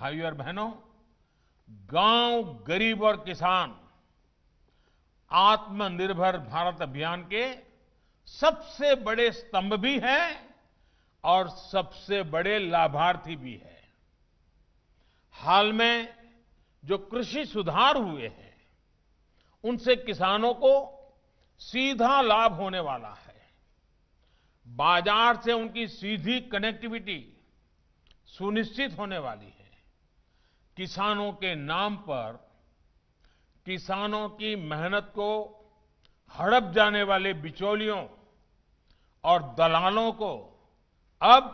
भाइयों और बहनों गांव गरीब और किसान आत्मनिर्भर भारत अभियान के सबसे बड़े स्तंभ भी हैं और सबसे बड़े लाभार्थी भी हैं हाल में जो कृषि सुधार हुए हैं उनसे किसानों को सीधा लाभ होने वाला है बाजार से उनकी सीधी कनेक्टिविटी सुनिश्चित होने वाली है किसानों के नाम पर किसानों की मेहनत को हड़प जाने वाले बिचौलियों और दलालों को अब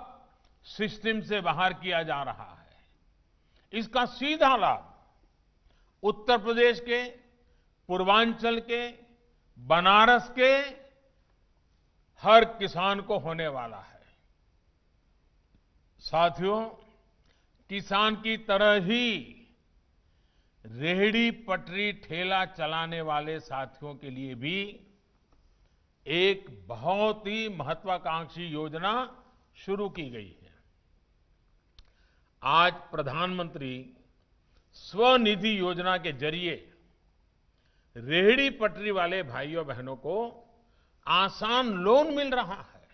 सिस्टम से बाहर किया जा रहा है इसका सीधा लाभ उत्तर प्रदेश के पूर्वांचल के बनारस के हर किसान को होने वाला है साथियों किसान की तरह ही रेहड़ी पटरी ठेला चलाने वाले साथियों के लिए भी एक बहुत ही महत्वाकांक्षी योजना शुरू की गई है आज प्रधानमंत्री स्वनिधि योजना के जरिए रेहड़ी पटरी वाले भाइयों बहनों को आसान लोन मिल रहा है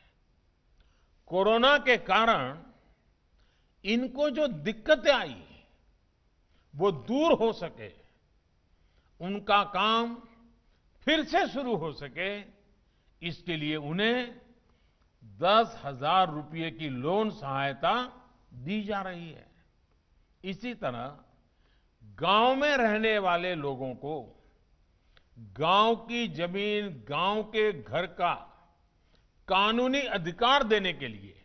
कोरोना के कारण इनको जो दिक्कतें आई वो दूर हो सके उनका काम फिर से शुरू हो सके इसके लिए उन्हें दस हजार रुपये की लोन सहायता दी जा रही है इसी तरह गांव में रहने वाले लोगों को गांव की जमीन गांव के घर का कानूनी अधिकार देने के लिए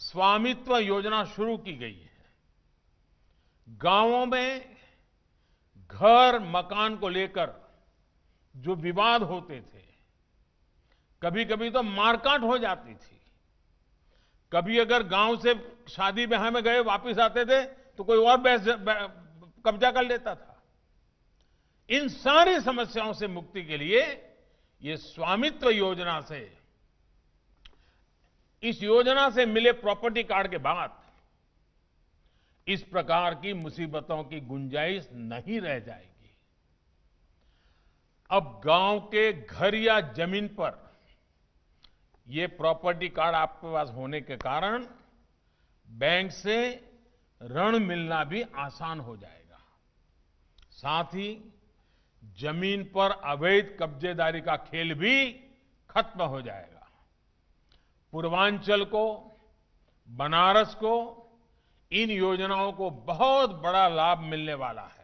स्वामित्व योजना शुरू की गई है गांवों में घर मकान को लेकर जो विवाद होते थे कभी कभी तो मारकाट हो जाती थी कभी अगर गांव से शादी ब्याह में गए वापस आते थे तो कोई और कब्जा कर लेता था इन सारी समस्याओं से मुक्ति के लिए ये स्वामित्व योजना से इस योजना से मिले प्रॉपर्टी कार्ड के बाद इस प्रकार की मुसीबतों की गुंजाइश नहीं रह जाएगी अब गांव के घर या जमीन पर यह प्रॉपर्टी कार्ड आपके पास होने के कारण बैंक से ऋण मिलना भी आसान हो जाएगा साथ ही जमीन पर अवैध कब्जेदारी का खेल भी खत्म हो जाएगा पूर्वांचल को बनारस को इन योजनाओं को बहुत बड़ा लाभ मिलने वाला है